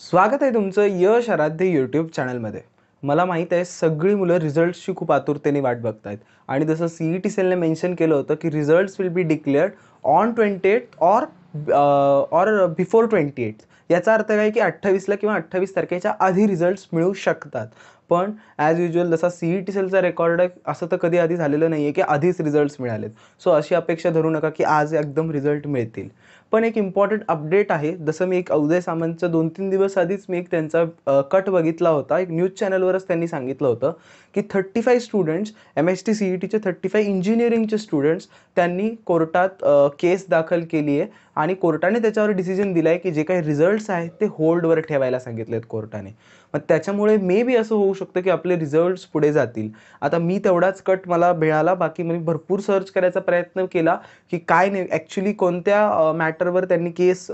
स्वागत आहे तुमचं यश आराध्य यूट्यूब चॅनलमध्ये मला माहीत आहे सगळी मुलं रिझल्ट्सची खूप आतुरतेने वाट आहेत आणि जसं सी ई टी सेलने मेन्शन केलं होतं की results will be declared on twenty eight or or before twenty eight याचा अर्थ काय की अठ्ठावीसला किंवा अठ्ठावीस तारखेच्या आधी रिझल्ट्स मिळू शकतात पण ॲज युजल जसा सी ई टी सेलचा रेकॉर्ड आहे असं तर कधी आधी झालेलं नाही आहे की आधीच रिझल्ट्स मिळालेत सो अशी अपेक्षा धरू नका की आज एकदम रिझल्ट मिळतील पण एक इम्पॉर्टंट अपडेट आहे जसं मी एक उदय सामंतचं दोन तीन दिवस आधीच मी एक त्यांचा कट बघितला होता एक न्यूज चॅनलवरच त्यांनी सांगितलं होतं की thirty five students M S T C E टीचे थर्टी फाय इंजिनिअरिंगचे स्टुडंट्स त्यांनी कोर्टात केस दाखल केली आहे आणि कोर्टाने त्याच्यावर डिसिजन दिला आहे की जे काही रिझल्ट्स आहेत ते होल्डवर ठेवायला सांगितलेत कोर्टाने मग त्याच्यामुळे मे बी असं होऊ शकतं की आपले रिझल्ट्स पुढे जातील आता मी तेवढाच कट मला मिळाला बाकी मी भरपूर सर्च करायचा प्रयत्न केला की काय नाही ॲक्च्युली कोणत्या मॅटरवर त्यांनी केस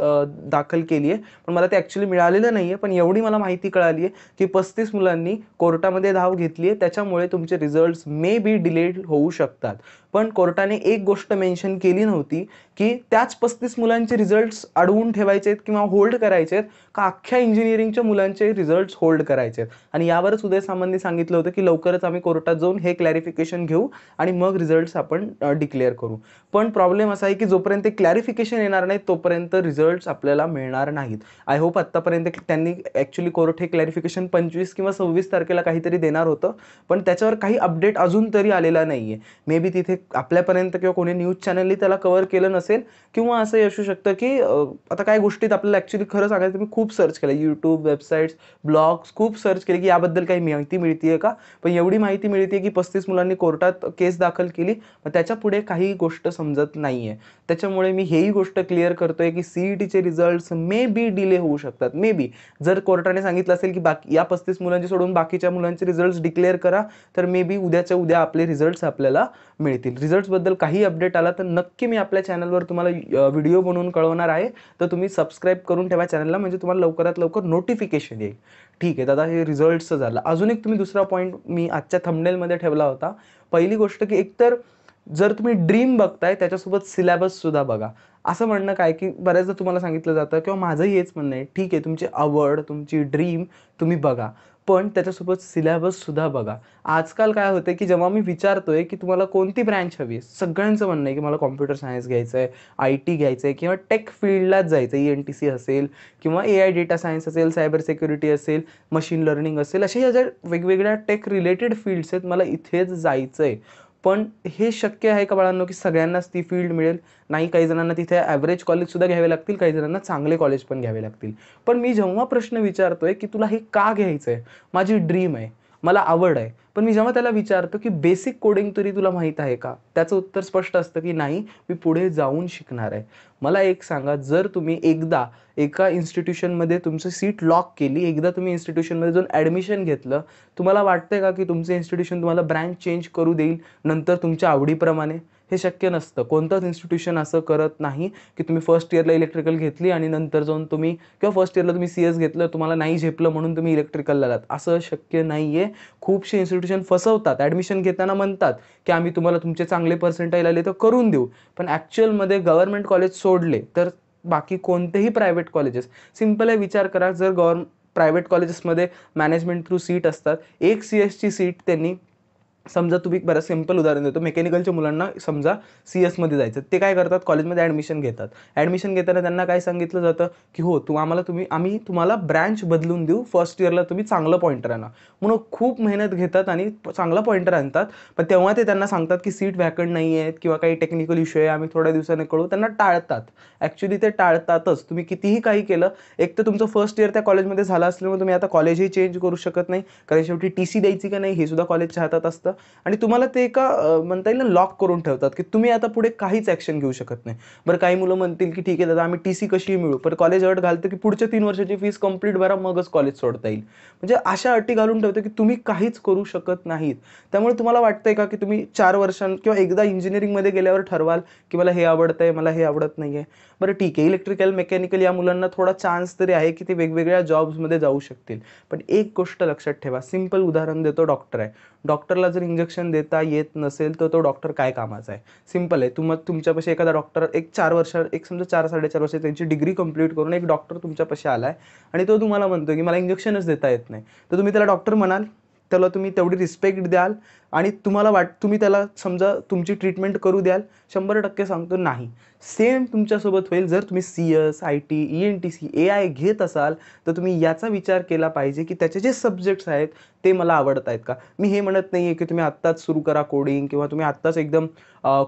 दाखल केली आहे पण मला ते ॲक्च्युली मिळालेलं नाही पण एवढी मला माहिती कळाली आहे की पस्तीस मुलांनी कोर्टामध्ये धाव घेतली आहे त्याच्यामुळे तुमचे रिझल्ट्स मे बी डिलेड होऊ शकतात पण कोर्टाने एक गोष्ट मेन्शन केली नव्हती की त्याच पस्तीस मुलांचे रिझल्ट्स अडवून ठेवायचे आहेत किंवा होल्ड करायचे आहेत का अख्ख्या इंजिनिअरिंगच्या मुलांचे रिझल्ट्स होल्ड करायचे आहेत आणि यावरच उदय सामंतनी सांगितलं होतं की लवकरच आम्ही कोर्टात जाऊन हे क्लॅरिफिकेशन घेऊ आणि मग रिझल्ट्स आपण डिक्लेअर करू पण प्रॉब्लेम असा आहे की जोपर्यंत ते क्लॅरिफिकेशन येणार नाही तोपर्यंत रिझल्ट्स आपल्याला मिळणार नाहीत आय होप आत्तापर्यंत त्यांनी ॲक्च्युली कोर्ट हे क्लॅरिफिकेशन पंचवीस किंवा सव्वीस तारखेला काहीतरी देणार होतं पण त्याच्यावर काही अपडेट अजून तरी आलेला नाही आहे मे बी तिथे आपल्यापर्यंत किंवा कोणी न्यूज चॅनलनी त्याला कव्हर केलं नसेल किंवा असं असू शकतं की आता काय गोष्टीत आपल्याला ॲक्च्युली खरं सांगायचं मी खूप सर्च केलं यूट्यूब वेबसाईट्स ब्लॉग्स खूप सर्च केले की याबद्दल काही माहिती मिळते का पण एवढी माहिती मिळते की पस्तीस मुलांनी कोर्टात केस दाखल केली त्याच्या पुढे काही गोष्ट समजत नाही आहे त्याच्यामुळे मी हेही गोष्ट क्लिअर करतोय की सीईटीचे रिझल्ट्स मे बी डिले होऊ शकतात मे बी जर कोर्टाने सांगितलं असेल की बाकी या पस्तीस मुलांची सोडून बाकीच्या मुलांचे रिझल्ट डिक्लेअर करा तर मे बी उद्याच्या उद्या आपले रिझल्ट्स आपल्याला मिळतील रिझल्ट्सबद्दल काही अपडेट आला तर नक्की मी आपल्या चॅनलवर तुम्हाला व्हिडिओ बनवून कळवणार आहे तर तुम्ही सबस्क्राईब करून ठेवा चॅनलला म्हणजे तुम्हाला लवकरात लवकर नोटिफिकेशन येईल ठीक आहे दादा हे रिझल्ट्सचं झालं अजून एक तुम्ही दुसरा पॉईंट मी आजच्या थंबनेलमध्ये ठेवला होता पहिली गोष्ट की एकतर जर तुम्ही ड्रीम बघताय त्याच्यासोबत सिलॅबससुद्धा बघा असं म्हणणं काय की बऱ्याचदा तुम्हाला सांगितलं जातं किंवा माझंही हेच म्हणणं आहे ठीक आहे तुमची आवड तुमची ड्रीम तुम्ही बघा पण त्याच्यासोबत सुद्धा बघा आजकाल काय होतं की जेव्हा मी विचारतोय की तुम्हाला कोणती ब्रँच हवी आहे सगळ्यांचं म्हणणं आहे की मला कॉम्प्युटर सायन्स घ्यायचं आहे आय टी घ्यायचं आहे किंवा टेक फील्डलाच जायचं आहे ई एन टी सी असेल किंवा ए आय डेटा सायन्स असेल सायबर सेक्युरिटी असेल मशीन लर्निंग असेल अशा ह्या ज्या वेगवेगळ्या टेक रिलेटेड फील्ड्स आहेत मला इथेच जायचं आहे पण हे शक्य आहे का बाळांनो की सगळ्यांनाच ती फील्ड मिळेल नाही काही जणांना तिथे ॲव्हरेज कॉलेजसुद्धा घ्यावे लागतील काही जणांना चांगले कॉलेज पण घ्यावे लागतील पण मी जेव्हा प्रश्न विचारतोय की तुला हे का घ्यायचं आहे माझी ड्रीम आहे मला आवड आहे पण मी जेव्हा त्याला विचारतो की बेसिक कोडिंग तरी तुला माहीत आहे का त्याचं उत्तर स्पष्ट असतं की नाही मी पुढे जाऊन शिकणार आहे मला एक सांगा जर तुम्ही एकदा एका इन्स्टिट्यूशनमध्ये तुमचं सीट लॉक केली एकदा तुम्ही इन्स्टिट्यूशनमध्ये जाऊन ॲडमिशन घेतलं तुम्हाला वाटतंय का की तुमचं इन्स्टिट्यूशन तुम्हाला ब्रँच चेंज करू देईल नंतर तुमच्या आवडीप्रमाणे हे शक्य नसतं कोणतंच इन्स्टिट्यूशन असं करत नाही की तुम्ही फर्स्ट इयरला इलेक्ट्रिकल घेतली आणि नंतर जाऊन तुम्ही किंवा फर्स्ट इयरला तुम्ही सी एस घेतलं तुम्हाला नाही झेपलं म्हणून तुम्ही इलेक्ट्रिकल आलात असं शक्य नाही आहे खूपसे इन्स्टिट्यूशन फसवतात ॲडमिशन घेताना म्हणतात की आम्ही तुम्हाला तुमचे चांगले पर्सेंटेज आले तर करून देऊ पण ॲक्च्युअलमध्ये गव्हर्मेंट कॉलेज सोडले तर बाकी कोणतेही प्रायव्हेट कॉलेजेस सिम्पल आहे विचार करा जर गव्हर्म प्रायव्हेट कॉलेजेसमध्ये मॅनेजमेंट थ्रू सीट असतात एक सी एसची सीट त्यांनी समजा तुम्ही बरं सिम्पल उदाहरण देतो मेकॅनिकलच्या मुलांना समजा सी एसमध्ये जायचं ते काय करतात कॉलेजमध्ये ॲडमिशन घेतात ॲडमिशन घेताना त्यांना काय सांगितलं जातं की हो तू आम्हाला तुम्ही आम्ही तुम्हाला ब्रँच बदलून देऊ फर्स्ट इयरला तुम्ही चांगलं पॉईंटर आणा म्हणून खूप मेहनत घेतात आणि चांगला पॉईंटर आणतात पण तेव्हा ते त्यांना सांगतात की सीट व्हॅकंट नाही आहेत किंवा काही टेक्निकल इश्यू आहे आम्ही थोड्या दिवसाने कळू त्यांना टाळतात ॲक्च्युली ते टाळतातच तुम्ही कितीही काही केलं एक तर तुमचं फर्स्ट इयर त्या कॉलेजमध्ये झालं असल्यामुळे तुम्ही आता कॉलेजही चेंज करू शकत नाही कारण शेवटी टी सी द्यायची का नाही हे सुद्धा कॉलेजच्या हातात असतं आणि तुम्हाला ते एका म्हणता येईल ना लॉक करून ठेवतात की तुम्ही आता पुढे काहीच ॲक्शन घेऊ शकत नाही बरं काही मुलं म्हणतील की ठीक आहे दादा आम्ही टी सी कशी मिळू पण कॉलेज अट घालतं की पुढच्या तीन वर्षाची फीस कंप्लीट भरा मगच कॉलेज सोडता येईल म्हणजे अशा अटी घालून ठेवतं की तुम्ही काहीच करू शकत नाहीत त्यामुळे तुम्हाला वाटतंय का की तुम्ही चार वर्षां किंवा एकदा इंजिनिअरिंगमध्ये गेल्यावर ठरवाल की मला हे आवडतं आहे मला हे आवडत नाही आहे बरं ठीक आहे इलेक्ट्रिकल मेकॅनिकल या मुलांना थोडा चान्स तरी आहे की ते वेगवेगळ्या जॉब्समध्ये जाऊ शकतील पण एक गोष्ट लक्षात ठेवा सिंपल उदाहरण देतो डॉक्टर आहे डॉक्टरला जर इंजेक्शन देता येत नसेल तर तो डॉक्टर काय कामाचा आहे सिम्पल आहे तुम तुमच्यापाशी एखादा डॉक्टर एक चार वर्ष एक समजा चार साडेचार वर्ष त्यांची डिग्री कंप्लीट करून एक डॉक्टर तुमच्यापाशी आला आहे आणि तो तुम्हाला म्हणतो की मला इंजेक्शनच देता येत नाही तर तुम्ही त्याला डॉक्टर म्हणाल त्याला तुम्ही तेवढी रिस्पेक्ट द्याल आणि तुम्हाला वाट तुम्ही त्याला समजा तुमची ट्रीटमेंट करू द्याल शंभर टक्के सांगतो नाही सेम तुमच्यासोबत होईल जर तुम्ही C S I T E N T C A I घेत असाल तर तुम्ही याचा विचार केला पाहिजे की त्याचे जे सब्जेक्ट्स आहेत ते मला आवडत आहेत का मी हे म्हणत नाही आहे की तुम्ही आत्ताच सुरू करा कोडिंग किंवा तुम्ही आत्ताच एकदम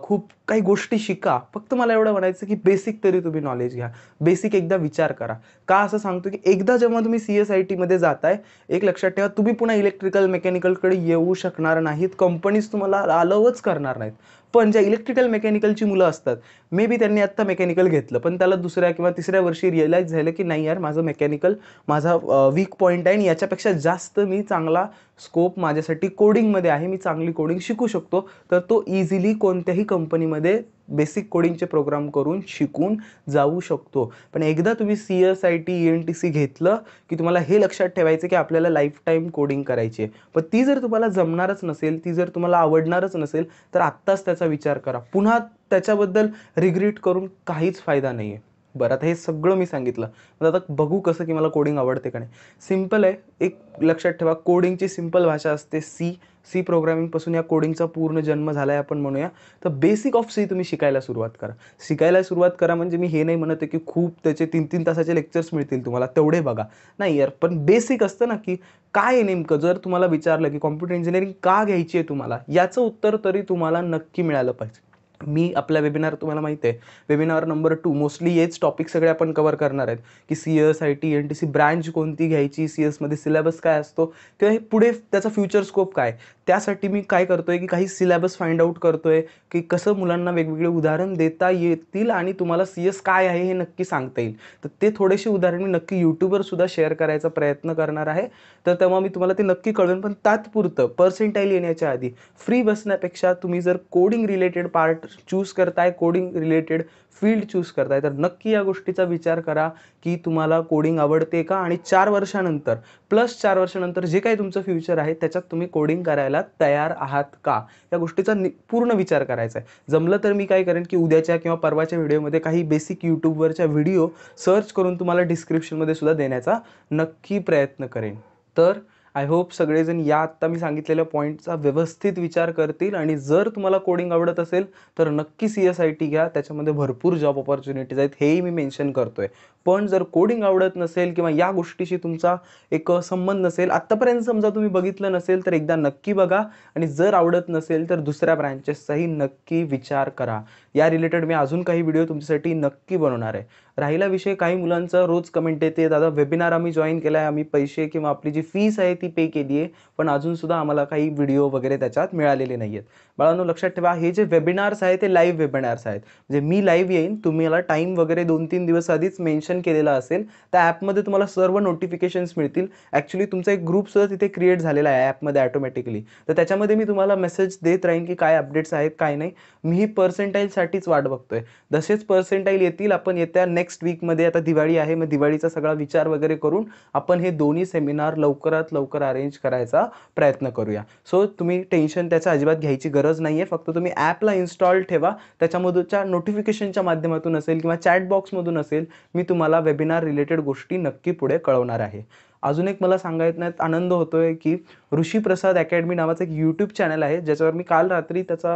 खूप काही गोष्टी शिका फक्त मला एवढं म्हणायचं की बेसिक तरी तुम्ही नॉलेज घ्या बेसिक एकदा विचार करा का असं सांगतो की एकदा जेव्हा तुम्ही सी एस आय टीमध्ये जाताय एक लक्षात ठेवा तुम्ही पुन्हा इलेक्ट्रिकल मेकॅनिकलकडे येऊ शकणार नाहीत कंपनीज तुम्हाला अलावच करणार नाहीत पण ज्या इलेक्ट्रिकल मेकॅनिकलची मुलं असतात मे बी त्यांनी आत्ता मेकॅनिकल घेतलं पण त्याला दुसऱ्या किंवा तिसऱ्या वर्षी रिअलाईज झालं की नाही यार माझं मेकॅनिकल माझा वीक पॉईंट आहे आणि याच्यापेक्षा जास्त मी चांगला स्कोप माझ्यासाठी कोडिंगमध्ये आहे मी चांगली कोडिंग शिकू शकतो तर तो इझिली कोणत्याही कंपनीमध्ये बेसिक कोडिंगचे प्रोग्राम करून शिकून जाऊ शकतो पण एकदा तुम्ही C S I T E N T C घेतलं की तुम्हाला हे लक्षात ठेवायचं की आपल्याला लाईफ टाईम कोडिंग करायची आहे पण ती जर तुम्हाला जमणारच नसेल ती जर तुम्हाला आवडणारच नसेल तर आत्ताच त्याचा विचार करा पुन्हा त्याच्याबद्दल रिग्रेट करून काहीच फायदा नाही आहे बरं आता हे सगळं मी सांगितलं मग आता बघू कसं की मला कोडिंग आवडते का नाही सिम्पल आहे एक लक्षात ठेवा कोडिंगची सिम्पल भाषा असते सी सी प्रोग्रामिंगपासून या कोडिंगचा पूर्ण जन्म झाला आहे आपण म्हणूया तर बेसिक ऑफ सी तुम्ही शिकायला सुरुवात करा शिकायला सुरुवात करा म्हणजे मी हे नाही म्हणत आहे की खूप त्याचे तीन तीन तासाचे लेक्चर्स मिळतील तुम्हाला तेवढे बघा नाही यार पण बेसिक असतं ना की काय नेमकं जर तुम्हाला विचारलं की कॉम्प्युटर इंजिनिअरिंग का घ्यायची आहे तुम्हाला याचं उत्तर तरी तुम्हाला नक्की मिळालं पाहिजे मी आपला वेबिनार तुम्हाला माहिती आहे वेबिनार नंबर टू मोस्टली हेच टॉपिक सगळे आपण कवर करणार आहेत की C S I T N T C branch कोणती घ्यायची सी एसमध्ये सिलेबस काय असतो किंवा हे पुढे त्याचा फ्युचर स्कोप काय त्यासाठी मी काय करतो आहे की काही सिलेबस फाइंड आउट करतो आहे की कसं मुलांना वेगवेगळे उदाहरण देता येतील आणि तुम्हाला सी एस काय आहे हे नक्की सांगता येईल तर ते थोडेसे उदाहरण मी नक्की यूट्यूबवर सुद्धा शेअर करायचा प्रयत्न करणार आहे तर तेव्हा मी तुम्हाला ते नक्की कळवेन पण तात्पुरतं पर्सेंटाईल येण्याच्या आधी फ्री बसण्यापेक्षा तुम्ही जर कोडिंग रिलेटेड पार्ट चूज करताय कोडिंग रिलेटेड फील्ड चूज करताय तर नक्की या गोष्टीचा विचार करा की तुम्हाला कोडिंग आवडते का आणि चार वर्षानंतर प्लस चार वर्षानंतर जे काही तुमचं फ्युचर आहे त्याच्यात तुम्ही कोडिंग करायला तयार आहात का या गोष्टीचा पूर्ण विचार करायचा आहे जमलं तर मी काय करेन की उद्याच्या किंवा परवाच्या व्हिडिओमध्ये काही बेसिक यूट्यूबवरच्या व्हिडिओ सर्च करून तुम्हाला डिस्क्रिप्शनमध्ये सुद्धा देण्याचा नक्की प्रयत्न करेन तर आय होप सगळेजण या आत्ता मी सांगितलेल्या पॉईंटचा व्यवस्थित विचार करतील आणि जर तुम्हाला कोडिंग आवडत असेल तर नक्की सी एस आय टी घ्या त्याच्यामध्ये भरपूर जॉब ऑपॉर्च्युनिटीज आहेत हेही मी मेन्शन करतो आहे पण जर कोडिंग आवडत नसेल किंवा या गोष्टीशी तुमचा एक संबंध नसेल आत्तापर्यंत समजा तुम्ही बघितलं नसेल तर एकदा नक्की बघा आणि जर आवडत नसेल तर दुसऱ्या ब्रँचेसचाही नक्की विचार करा या रिलेटेड मी अजून काही व्हिडिओ तुमच्यासाठी नक्की बनवणार आहे राहिला विषय काही मुलांचा रोज कमेंट येते दादा वेबिनार आम्ही जॉईन केला आहे आम्ही पैसे किंवा आपली जी फीस आहे ती पे केली आहे पण अजूनसुद्धा आम्हाला काही व्हिडिओ वगैरे त्याच्यात मिळालेले नाही आहेत बाळांनो लक्षात ठेवा हे जे वेबिनार्स आहेत ते लाईव्ह वेबिनार्स आहेत म्हणजे मी लाईव्ह येईन तुम्ही याला टाईम वगैरे दोन तीन दिवस आधीच मेन्शन केलेला असेल त्या ॲपमध्ये तुम्हाला सर्व नोटिफिकेशन्स मिळतील ॲक्च्युली तुमचा एक ग्रुपसुद्धा तिथे क्रिएट झालेला आहे ॲपमध्ये ॲटोमॅटिकली तर त्याच्यामध्ये मी तुम्हाला मेसेज देत राहीन की काय अपडेट्स आहेत काय नाही मी ही पर्सेंटाईलसाठीच वाट बघतोय जसेच पर्सेंटाईल येतील आपण येत्या नेक्स्ट नेक्स्ट वीकमध्ये आता दिवाळी आहे मग दिवाळीचा सगळा विचार वगैरे करून आपण हे दोन्ही सेमिनार लवकरात लवकर अरेंज करायचा प्रयत्न करूया सो तुम्ही टेन्शन त्याच्या अजिबात घ्यायची गरज नाही आहे फक्त तुम्ही ॲपला इन्स्टॉल ठेवा त्याच्यामधूनच्या नोटिफिकेशनच्या माध्यमातून असेल किंवा चॅट बॉक्समधून असेल मी तुम्हाला वेबिनार रिलेटेड गोष्टी नक्की पुढे कळवणार आहे अजून एक मला सांगायत आनंद होतोय की ऋषी प्रसाद अकॅडमी नावाचं एक यूट्यूब चॅनल आहे ज्याच्यावर मी काल रात्री त्याचा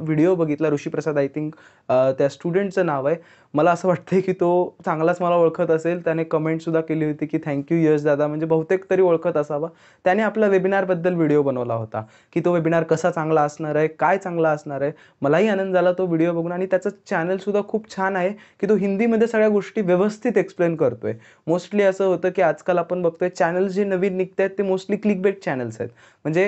व्हिडिओ बघितला ऋषी प्रसाद आय थिंक त्या स्टुडंटचं नाव आहे मला असं वाटतंय की तो चांगलाच मला ओळखत असेल त्याने कमेंटसुद्धा केली होती की थँक्यू यश दादा म्हणजे बहुतेक तरी ओळखत असावा त्याने आपला वेबिनारबद्दल व्हिडिओ बनवला होता की तो वेबिनार कसा चांगला असणार आहे काय चांगला असणार आहे मलाही आनंद झाला तो व्हिडिओ बघून आणि त्याचं चॅनलसुद्धा खूप छान आहे की तो हिंदीमध्ये सगळ्या गोष्टी व्यवस्थित एक्सप्लेन करतोय मोस्टली असं होतं की आजकाल आपण बघतोय चॅनल जे नवीन निघत आहेत ते मोस्टली क्लिक बेट चॅनल्स आहेत म्हणजे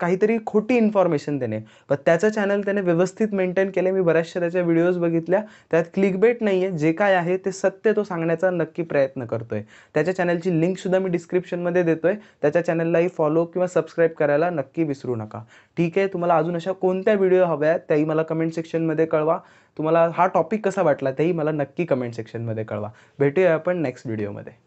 काहीतरी खोटी इन्फॉर्मेशन देणे पण त्याचं चॅनल त्याने व्यवस्थित मेंटेन केले मी बऱ्याचशा त्याच्या व्हिडिओज बघितल्या त्यात क्लिक बेट नाही आहे जे काय आहे ते सत्य तो सांगण्याचा नक्की प्रयत्न करतोय त्याच्या चॅनलची लिंकसुद्धा मी डिस्क्रिप्शनमध्ये देतोय त्याच्या चॅनललाही फॉलो किंवा सबस्क्राईब करायला नक्की विसरू नका ठीक आहे तुम्हाला अजून अशा कोणत्या व्हिडिओ हव्या आहेत त्याही मला कमेंट सेक्शनमध्ये कळवा तुम्हाला हा टॉपिक कसा वाटला तेही मला नक्की कमेंट सेक्शनमध्ये कळवा भेटूया आपण नेक्स्ट व्हिडिओमध्ये